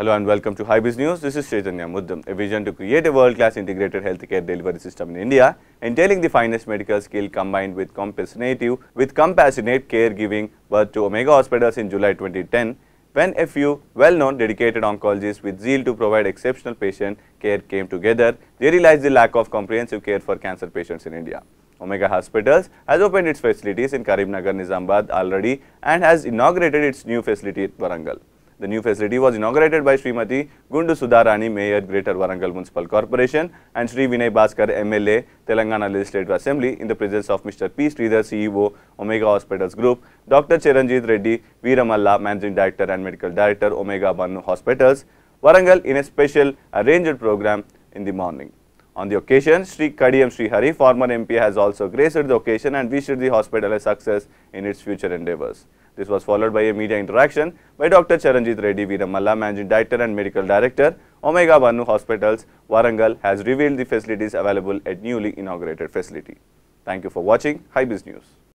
Hello and welcome to HiBiz News. This is Chaitanya Muddam. A vision to create a world-class integrated healthcare delivery system in India, entailing the finest medical skill combined with compassionate, with compassionate care giving birth to Omega Hospitals in July 2010, when a few well-known dedicated oncologists with zeal to provide exceptional patient care came together, they realized the lack of comprehensive care for cancer patients in India. Omega Hospitals has opened its facilities in Karimnagar, Nizamabad already and has inaugurated its new facility at Warangal. The new facility was inaugurated by Srimati Gundu Sudarani, Mayor, Greater Warangal Municipal Corporation and Sri Vinay Bhaskar, MLA, Telangana Legislative Assembly in the presence of Mr. P. Sridhar, CEO, Omega Hospitals Group, Dr. Chiranjit Reddy, Veeramalla, Managing Director and Medical Director, Omega Banu Hospitals, Warangal in a special arranged program in the morning. On the occasion, Sri Kadiyam Srihari, former MP, has also graced the occasion and wished the hospital a success in its future endeavours. This was followed by a media interaction by Dr. Charanjit Reddy Veeramalla, Managing Director and Medical Director, Omega Banu Hospitals, Warangal has revealed the facilities available at newly inaugurated facility. Thank you for watching High News.